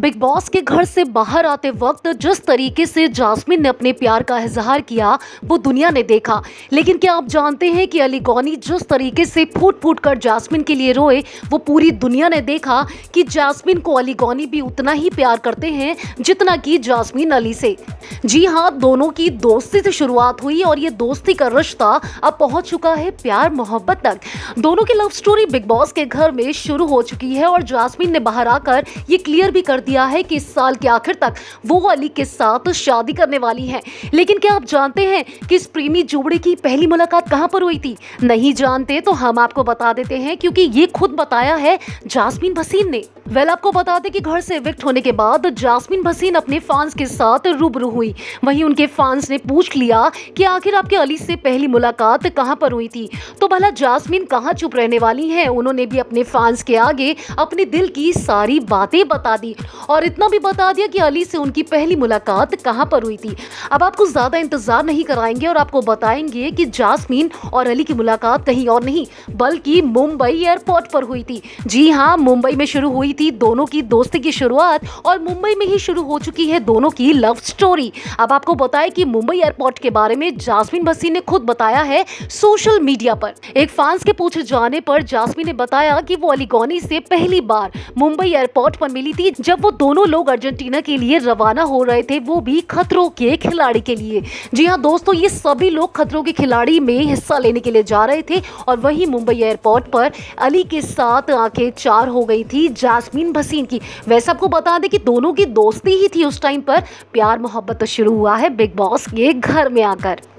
big boss के घर से बाहर आते वक्त जिस तरीके से जासमिन ने अपने प्यार का इजहार किया वो दुनिया ने देखा लेकिन क्या आप जानते हैं कि अली गौनी जिस तरीके से फूट फूट कर जासमिन के लिए रोए वो पूरी दुनिया ने देखा कि जासमिन को अली गौनी भी उतना ही प्यार करते हैं जितना कि जासमिन अली से जी हाँ दोनों की दोस्ती से शुरुआत हुई और ये दोस्ती का रिश्ता अब पहुंच चुका है प्यार मोहब्बत तक दोनों की लव स्टोरी बिग बॉस के घर में शुरू हो चुकी है और जासमिन ने बाहर आकर ये क्लियर भी कर दिया है कि इस साल के आखिर तक वो अली के साथ शादी करने वाली है लेकिन क्या आप जानते हैं कि इस प्रेमी जोड़े की पहली मुलाकात कहाँ पर हुई थी नहीं जानते तो हम आपको बता देते हैं क्योंकि ये खुद बताया है जासमीन भसीन ने वेल आपको बता दें कि घर से विक्ट होने के बाद जासमीन भसीन अपने फैंस के साथ रूबरू हुई वहीं उनके फैंस ने पूछ लिया कि आखिर आपके अली से पहली मुलाकात कहां पर हुई थी तो भला जासमीन कहां चुप रहने वाली हैं उन्होंने भी अपने फैंस के आगे अपने दिल की सारी बातें बता दी और इतना भी बता दिया कि अली से उनकी पहली मुलाकात कहाँ पर हुई थी अब आपको ज़्यादा इंतज़ार नहीं कराएंगे और आपको बताएंगे कि जासमीन और अली की मुलाकात कहीं और नहीं बल्कि मुंबई एयरपोर्ट पर हुई थी जी हाँ मुंबई में शुरू हुई थी दोनों की दोस्ती की शुरुआत और मुंबई में ही शुरू हो चुकी है दोनों की लव स्टोरी अब आपको बताए कि मुंबई एयरपोर्ट के बारे में जासमीन भसी ने खुद बताया है सोशल मीडिया पर एक फैंस के पूछे जाने पर जासमीन ने बताया कि वो अलीगौनी से पहली बार मुंबई एयरपोर्ट पर मिली थी जब वो दोनों लोग अर्जेंटीना के लिए रवाना हो रहे थे वो भी खतरों के खिलाड़ी के लिए जी हाँ दोस्तों ये सभी लोग खतरों के खिलाड़ी में हिस्सा लेने के लिए जा रहे थे और वहीं मुंबई एयरपोर्ट पर अली के साथ आंखें चार हो गई थी जासमीन भसीन की वैसे आपको बता दें कि दोनों की दोस्ती ही थी उस टाइम पर प्यार मोहब्बत तो शुरू हुआ है बिग बॉस के घर में आकर